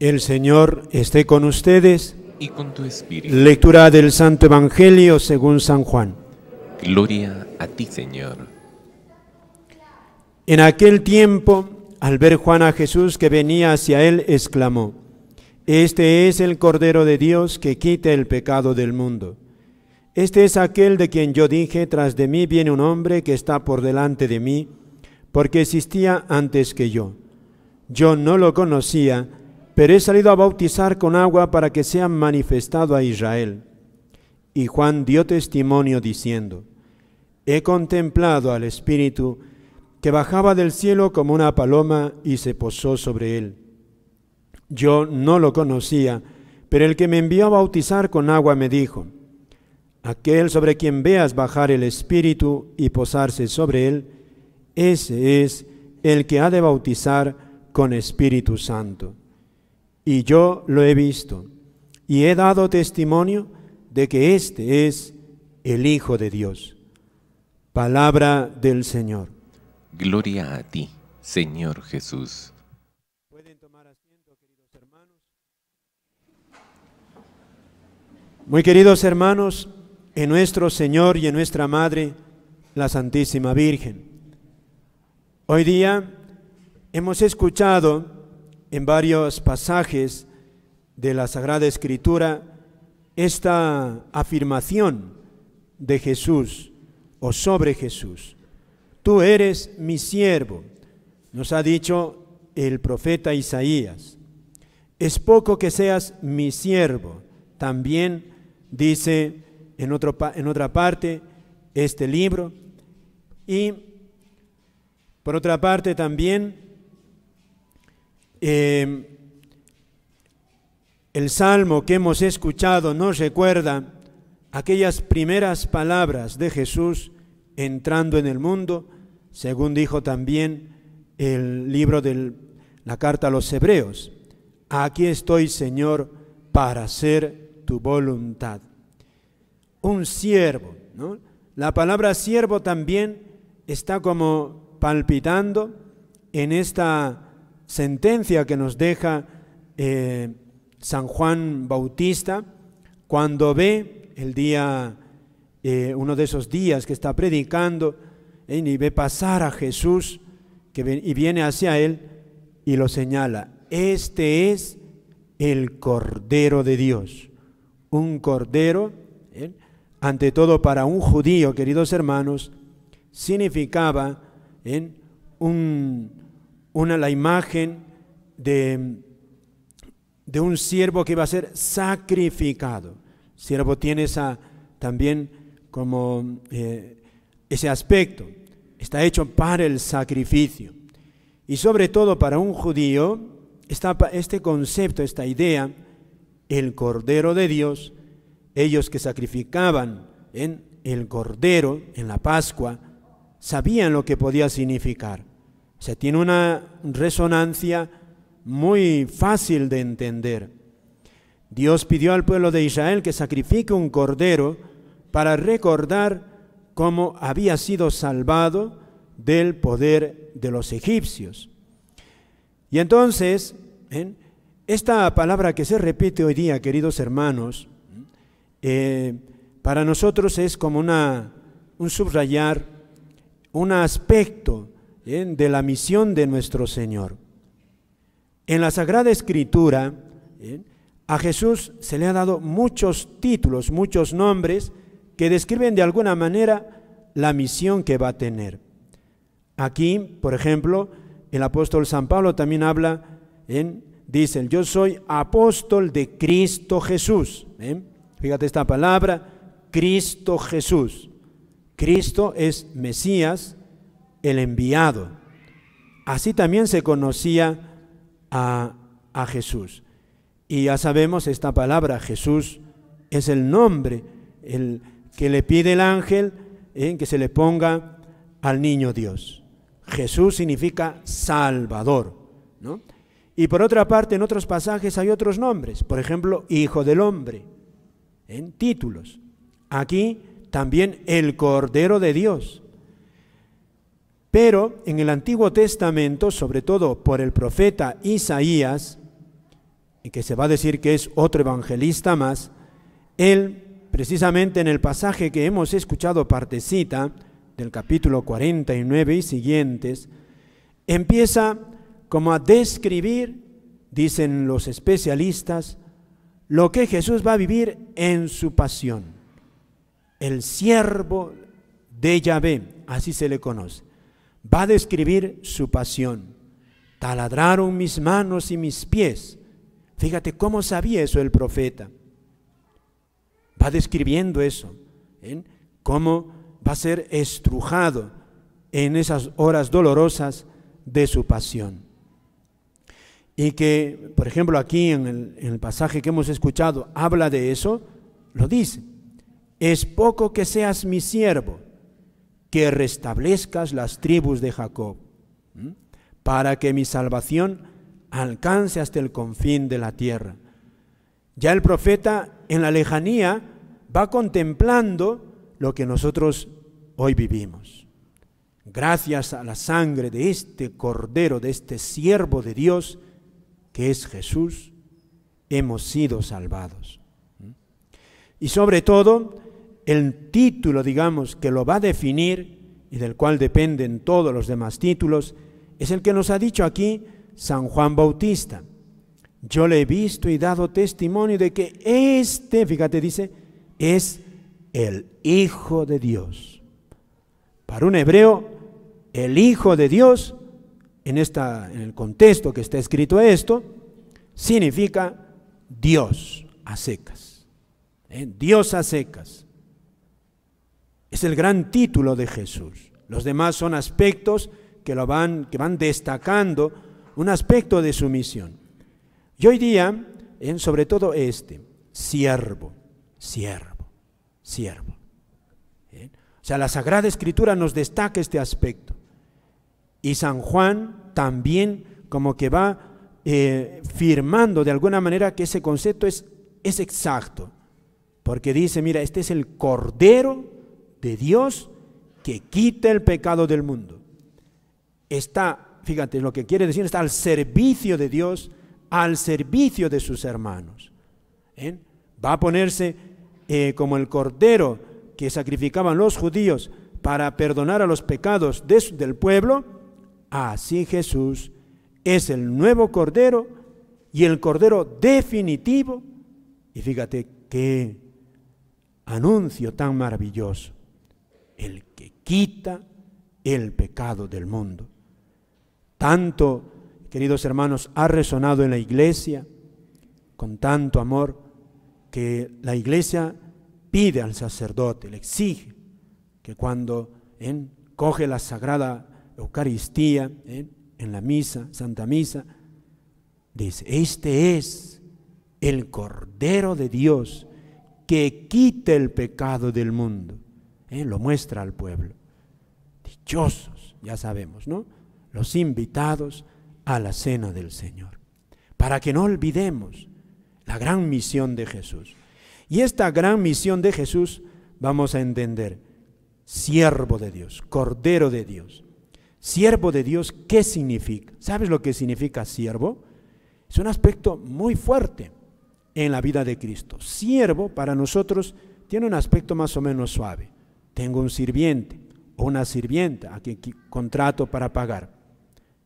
El Señor esté con ustedes. Y con tu espíritu. Lectura del Santo Evangelio según San Juan. Gloria a ti, Señor. En aquel tiempo, al ver Juan a Jesús que venía hacia él, exclamó, Este es el Cordero de Dios que quita el pecado del mundo. Este es aquel de quien yo dije, tras de mí viene un hombre que está por delante de mí, porque existía antes que yo yo no lo conocía, pero he salido a bautizar con agua para que sea manifestado a Israel. Y Juan dio testimonio diciendo, He contemplado al Espíritu que bajaba del cielo como una paloma y se posó sobre él. Yo no lo conocía, pero el que me envió a bautizar con agua me dijo, Aquel sobre quien veas bajar el Espíritu y posarse sobre él, ese es el que ha de bautizar con Espíritu Santo. Y yo lo he visto y he dado testimonio de que este es el Hijo de Dios. Palabra del Señor. Gloria a ti, Señor Jesús. queridos hermanos. Muy queridos hermanos, en nuestro Señor y en nuestra Madre, la Santísima Virgen. Hoy día Hemos escuchado en varios pasajes de la Sagrada Escritura esta afirmación de Jesús o sobre Jesús. Tú eres mi siervo, nos ha dicho el profeta Isaías. Es poco que seas mi siervo. También dice en, en otra parte este libro. Y por otra parte también Em, el salmo que hemos escuchado nos recuerda aquellas primeras palabras de Jesús entrando en el mundo, según dijo también el libro de la carta a los hebreos. Aquí estoy, Señor, para hacer tu voluntad. Un siervo, La palabra siervo también está como palpitando en esta sentencia que nos deja eh, San Juan Bautista cuando ve el día, eh, uno de esos días que está predicando, eh, y ve pasar a Jesús que y viene hacia él y lo señala. Este es el Cordero de Dios. Un Cordero, ante todo para un judío, queridos hermanos, significaba un una la imagen de, de un siervo que va a ser sacrificado. Siervo tiene esa también como eh, ese aspecto. Está hecho para el sacrificio. Y sobre todo para un judío está este concepto, esta idea, el Cordero de Dios, ellos que sacrificaban en el Cordero, en la Pascua, sabían lo que podía significar se tiene una resonancia muy fácil de entender. Dios pidió al pueblo de Israel que sacrifique un cordero para recordar cómo había sido salvado del poder de los egipcios. Y entonces, esta palabra que se repite hoy día, queridos hermanos, eh, para nosotros es como un subrayar, un aspecto ¿eh? de la misión de nuestro Señor. En la Sagrada Escritura, ¿eh? a Jesús se le ha dado muchos títulos, muchos nombres que describen de alguna manera la misión que va a tener. Aquí, por ejemplo, el apóstol San Pablo también habla, en, ¿eh? dice yo soy apóstol de Cristo Jesús. Fíjate esta palabra, Cristo Jesús. Cristo es Mesías, el enviado. Así también se conocía a, a Jesús. Y ya sabemos esta palabra, Jesús es el nombre el, que le pide el ángel en ¿eh? que se le ponga al niño Dios. Jesús significa Salvador. Y por otra parte, en otros pasajes hay otros nombres, por ejemplo, Hijo del Hombre, en títulos. Aquí también el Cordero de Dios. Pero en el Antiguo Testamento, sobre todo por el profeta Isaías, y que se va a decir que es otro evangelista más, él, precisamente en el pasaje que hemos escuchado partecita, del capítulo 49 y siguientes, empieza como a describir, dicen los especialistas, lo que Jesús va a vivir en su pasión. El siervo de Yahvé, así se le conoce va a describir su pasión. Taladraron mis manos y mis pies. Fíjate cómo sabía eso el profeta. Va describiendo eso, ¿eh? cómo va a ser estrujado en esas horas dolorosas de su pasión. Y que, por ejemplo, aquí en el pasaje que hemos escuchado habla de eso, lo dice, es poco que seas mi siervo que restablezcas las tribus de Jacob, para que mi salvación alcance hasta el confín de la tierra. Ya el profeta en la lejanía va contemplando lo que nosotros hoy vivimos. Gracias a la sangre de este Cordero, de este siervo de Dios, que es Jesús, hemos sido salvados. Y sobre todo, el título, digamos, que lo va a definir y del cual dependen todos los demás títulos, es el que nos ha dicho aquí San Juan Bautista. Yo le he visto y dado testimonio de que este, fíjate, dice, es el Hijo de Dios. Para un hebreo, el Hijo de Dios, en, el contexto que está escrito esto, significa Dios a secas. ¿eh? Dios a secas. Es el gran título de Jesús. Los demás son aspectos que, lo van, que van destacando un aspecto de su misión. Y hoy día, en sobre todo este, siervo, siervo, siervo. ¿Eh? O sea, la Sagrada Escritura nos destaca este aspecto. Y San Juan también como que va eh, firmando de alguna manera que ese concepto es, es exacto. Porque dice, mira, este es el Cordero de Dios que quita el pecado del mundo. Está, fíjate, lo que quiere decir está al servicio de Dios, al servicio de sus hermanos. Va a ponerse eh, como el cordero que sacrificaban los judíos para perdonar a los pecados del pueblo. Así Jesús es el nuevo cordero y el cordero definitivo. Y fíjate qué anuncio tan maravilloso el que quita el pecado del mundo. Tanto, queridos hermanos, ha resonado en la iglesia con tanto amor que la iglesia pide al sacerdote, le exige que cuando ¿eh? coge la sagrada Eucaristía ¿eh? en la misa, Santa Misa, dice, este es el Cordero de Dios que quita el pecado del mundo. ¿eh? lo muestra al pueblo. Dichosos, ya sabemos, ¿no? Los invitados a la cena del Señor. Para que no olvidemos la gran misión de Jesús. Y esta gran misión de Jesús vamos a entender, siervo de Dios, cordero de Dios. Siervo de Dios, ¿qué significa? ¿Sabes lo que significa siervo? Es un aspecto muy fuerte en la vida de Cristo. Siervo para nosotros tiene un aspecto más o menos suave tengo un sirviente o una sirvienta a quien contrato para pagar.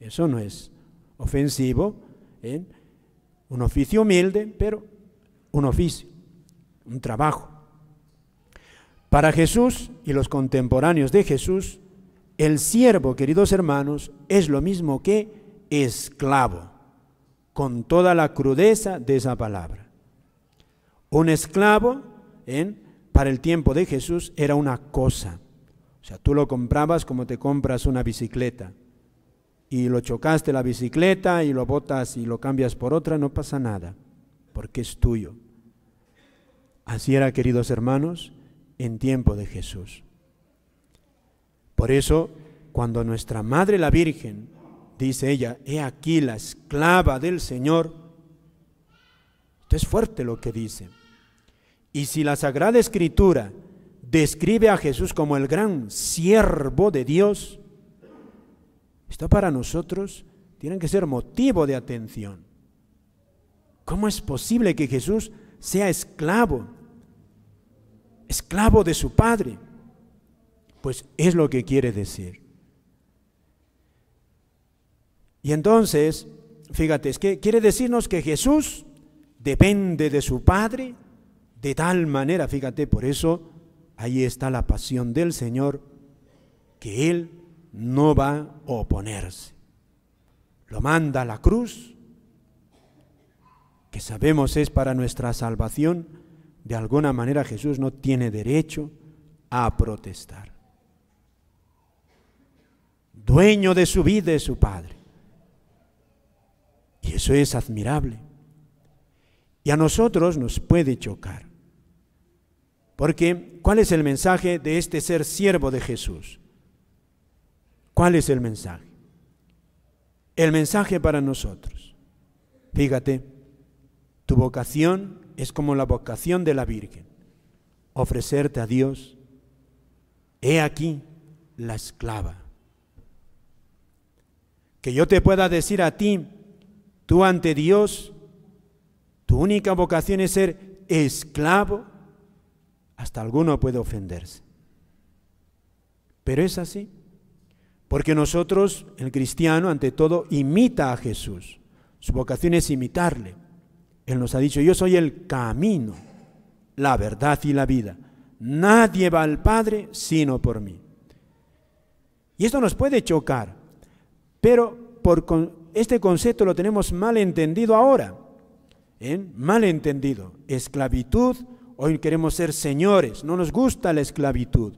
Eso no es ofensivo, ¿eh? un oficio humilde, pero un oficio, un trabajo. Para Jesús y los contemporáneos de Jesús, el siervo, queridos hermanos, es lo mismo que esclavo, con toda la crudeza de esa palabra. Un esclavo ¿eh? para el tiempo de Jesús era una cosa. O sea, tú lo comprabas como te compras una bicicleta. Y lo chocaste la bicicleta y lo botas y lo cambias por otra, no pasa nada, porque es tuyo. Así era, queridos hermanos, en tiempo de Jesús. Por eso, cuando nuestra Madre la Virgen dice ella, he aquí la esclava del Señor, esto es fuerte lo que dice y si la Sagrada Escritura describe a Jesús como el gran siervo de Dios, esto para nosotros tiene que ser motivo de atención. ¿Cómo es posible que Jesús sea esclavo? Esclavo de su Padre. Pues es lo que quiere decir. Y entonces, fíjate, es que quiere decirnos que Jesús depende de su Padre de tal manera, fíjate, por eso ahí está la pasión del Señor, que Él no va a oponerse. Lo manda la cruz, que sabemos es para nuestra salvación, de alguna manera Jesús no tiene derecho a protestar. Dueño de su vida es su Padre. Y eso es admirable. Y a nosotros nos puede chocar. Porque, ¿cuál es el mensaje de este ser siervo de Jesús? ¿Cuál es el mensaje? El mensaje para nosotros. Fíjate, tu vocación es como la vocación de la Virgen, ofrecerte a Dios. He aquí la esclava. Que yo te pueda decir a ti, tú ante Dios, tu única vocación es ser esclavo hasta alguno puede ofenderse. Pero es así, porque nosotros, el cristiano, ante todo, imita a Jesús. Su vocación es imitarle. Él nos ha dicho, yo soy el camino, la verdad y la vida. Nadie va al Padre sino por mí. Y esto nos puede chocar, pero por este concepto lo tenemos mal entendido ahora. ¿eh? Mal entendido. Esclavitud Hoy queremos ser señores, no nos gusta la esclavitud,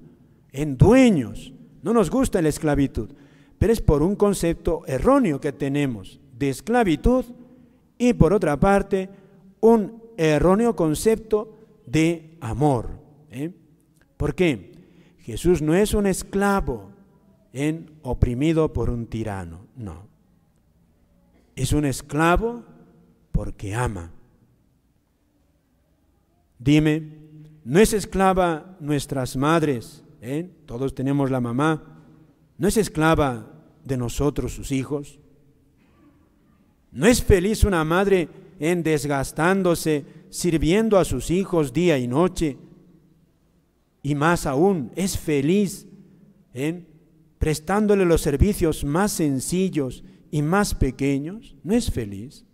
en dueños, no nos gusta la esclavitud, pero es por un concepto erróneo que tenemos de esclavitud y por otra parte un erróneo concepto de amor. ¿eh? ¿Por qué? Jesús no es un esclavo en oprimido por un tirano, no. Es un esclavo porque ama. Dime, ¿no es esclava nuestras madres? Eh? Todos tenemos la mamá. ¿No es esclava de nosotros sus hijos? ¿No es feliz una madre en desgastándose, sirviendo a sus hijos día y noche? Y más aún, es feliz en eh? prestándole los servicios más sencillos y más pequeños. ¿No es feliz?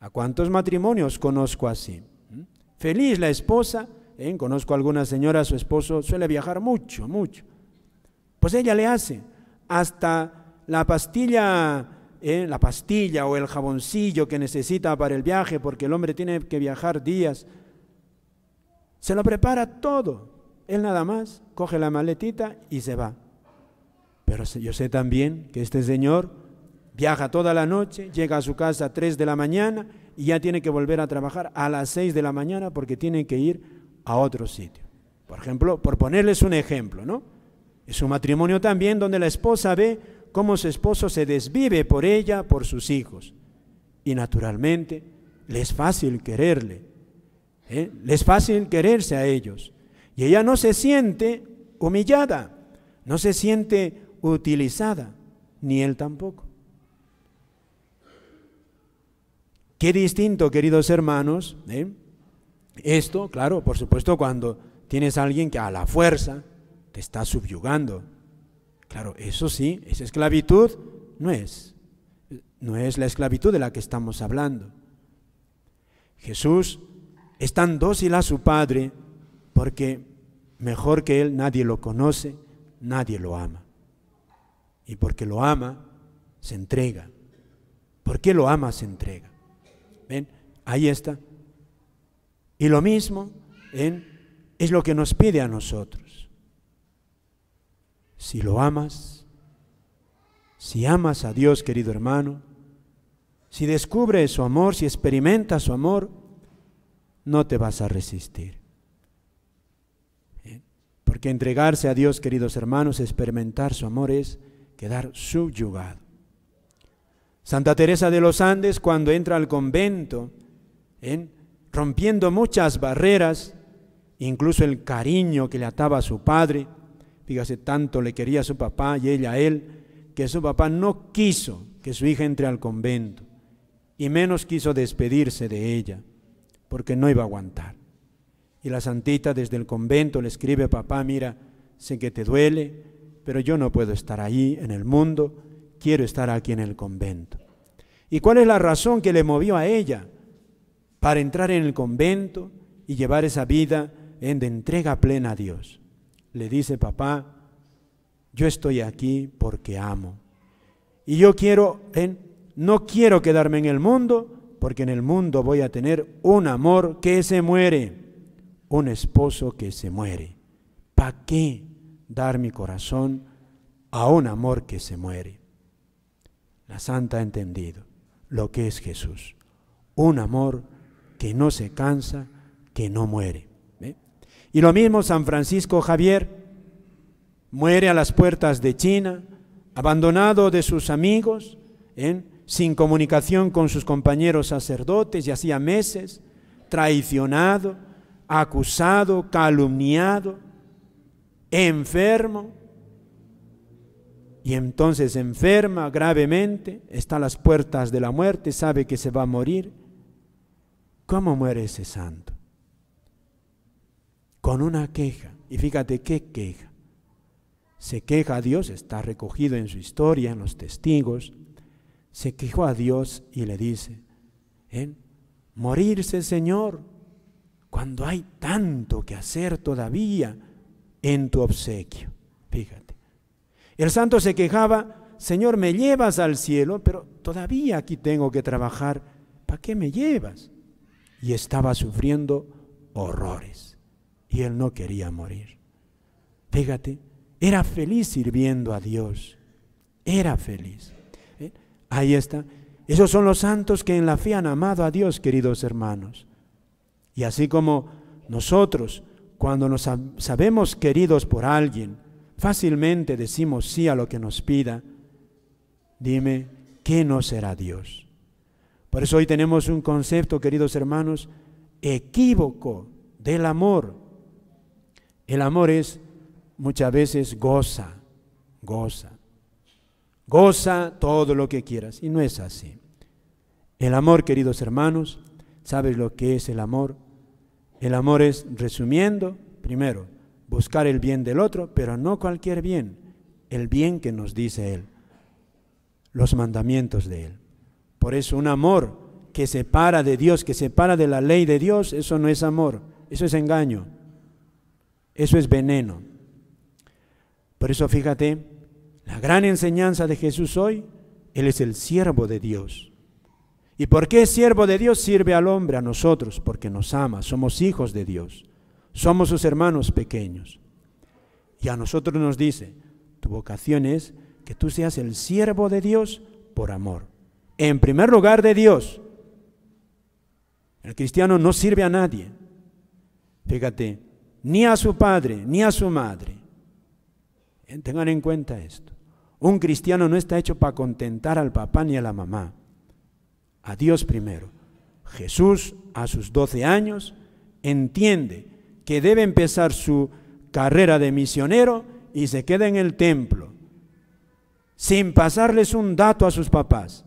¿A cuántos matrimonios conozco así? Feliz la esposa, ¿eh? conozco a alguna señora, su esposo suele viajar mucho, mucho. Pues ella le hace hasta la pastilla, ¿eh? la pastilla o el jaboncillo que necesita para el viaje, porque el hombre tiene que viajar días. Se lo prepara todo. Él nada más coge la maletita y se va. Pero yo sé también que este señor viaja toda la noche, llega a su casa a 3 de la mañana y ya tiene que volver a trabajar a las seis de la mañana porque tiene que ir a otro sitio. Por ejemplo, por ponerles un ejemplo, ¿no? Es un matrimonio también donde la esposa ve cómo su esposo se desvive por ella, por sus hijos. Y naturalmente le es fácil quererle, ¿eh? es fácil quererse a ellos. Y ella no se siente humillada, no se siente utilizada, ni él tampoco. Qué distinto, queridos hermanos, ¿eh? esto, claro, por supuesto, cuando tienes a alguien que a la fuerza te está subyugando. Claro, eso sí, esa esclavitud, no es. No es la esclavitud de la que estamos hablando. Jesús es tan dócil a su Padre porque mejor que Él nadie lo conoce, nadie lo ama. Y porque lo ama, se entrega. Porque lo ama, se entrega. ¿Ven? Ahí está. Y lo mismo es lo que nos pide a nosotros. Si lo amas, si amas a Dios, querido hermano, si descubres su amor, si experimentas su amor, no te vas a resistir. Porque entregarse a Dios, queridos hermanos, experimentar su amor es quedar subyugado. Santa Teresa de los Andes cuando entra al convento, ¿eh? rompiendo muchas barreras, incluso el cariño que le ataba a su padre, fíjase, tanto le quería a su papá y ella a él, que su papá no quiso que su hija entre al convento, y menos quiso despedirse de ella, porque no iba a aguantar. Y la santita desde el convento le escribe, papá, mira, sé que te duele, pero yo no puedo estar ahí en el mundo, quiero estar aquí en el convento. ¿Y cuál es la razón que le movió a ella para entrar en el convento y llevar esa vida en de entrega plena a Dios? Le dice, papá, yo estoy aquí porque amo. Y yo quiero, no quiero quedarme en el mundo, porque en el mundo voy a tener un amor que se muere, un esposo que se muere. ¿Para qué dar mi corazón a un amor que se muere? la santa ha entendido lo que es Jesús. Un amor que no se cansa, que no muere. ¿eh? Y lo mismo San Francisco Javier, muere a las puertas de China, abandonado de sus amigos, ¿eh? sin comunicación con sus compañeros sacerdotes, y hacía meses, traicionado, acusado, calumniado, enfermo, y entonces enferma gravemente, está a las puertas de la muerte, sabe que se va a morir. ¿Cómo muere ese santo? Con una queja. Y fíjate qué queja. Se queja a Dios, está recogido en su historia, en los testigos. Se quejó a Dios y le dice, ¿eh? morirse Señor, cuando hay tanto que hacer todavía en tu obsequio. Fíjate. El santo se quejaba, Señor, me llevas al cielo, pero todavía aquí tengo que trabajar. ¿Para qué me llevas? Y estaba sufriendo horrores. Y él no quería morir. Fíjate, era feliz sirviendo a Dios. Era feliz. ¿Eh? Ahí está. Esos son los santos que en la fe han amado a Dios, queridos hermanos. Y así como nosotros, cuando nos sabemos queridos por alguien, Fácilmente decimos sí a lo que nos pida. Dime, ¿qué no será Dios? Por eso hoy tenemos un concepto, queridos hermanos, equívoco del amor. El amor es muchas veces goza, goza. Goza todo lo que quieras. Y no es así. El amor, queridos hermanos, ¿sabes lo que es el amor? El amor es, resumiendo, primero, buscar el bien del otro, pero no cualquier bien, el bien que nos dice Él, los mandamientos de Él. Por eso un amor que separa de Dios, que separa de la ley de Dios, eso no es amor, eso es engaño, eso es veneno. Por eso fíjate, la gran enseñanza de Jesús hoy, Él es el siervo de Dios. ¿Y por qué siervo de Dios sirve al hombre, a nosotros? Porque nos ama, somos hijos de Dios. Somos sus hermanos pequeños. Y a nosotros nos dice, tu vocación es que tú seas el siervo de Dios por amor. En primer lugar de Dios. El cristiano no sirve a nadie. Fíjate, ni a su padre, ni a su madre. Eh, tengan en cuenta esto. Un cristiano no está hecho para contentar al papá ni a la mamá. A Dios primero. Jesús a sus 12 años entiende que debe empezar su carrera de misionero y se queda en el templo, sin pasarles un dato a sus papás.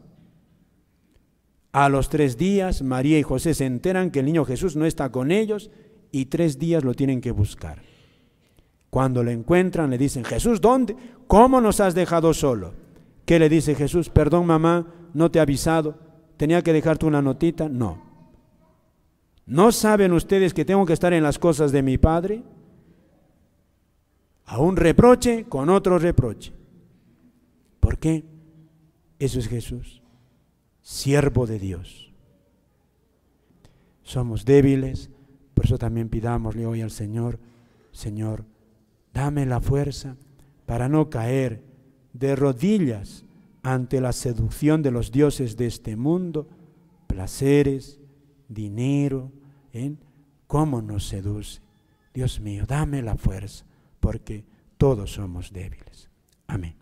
A los tres días, María y José se enteran que el niño Jesús no está con ellos y tres días lo tienen que buscar. Cuando lo encuentran, le dicen, Jesús, ¿dónde? ¿Cómo nos has dejado solo? ¿Qué le dice Jesús? Perdón, mamá, no te he avisado. ¿Tenía que dejarte una notita? No. ¿No saben ustedes que tengo que estar en las cosas de mi Padre? A un reproche con otro reproche. ¿Por qué? Eso es Jesús, siervo de Dios. Somos débiles, por eso también pidámosle hoy al Señor, Señor, dame la fuerza para no caer de rodillas ante la seducción de los dioses de este mundo, placeres, dinero, en ¿eh? cómo nos seduce. Dios mío, dame la fuerza, porque todos somos débiles. Amén.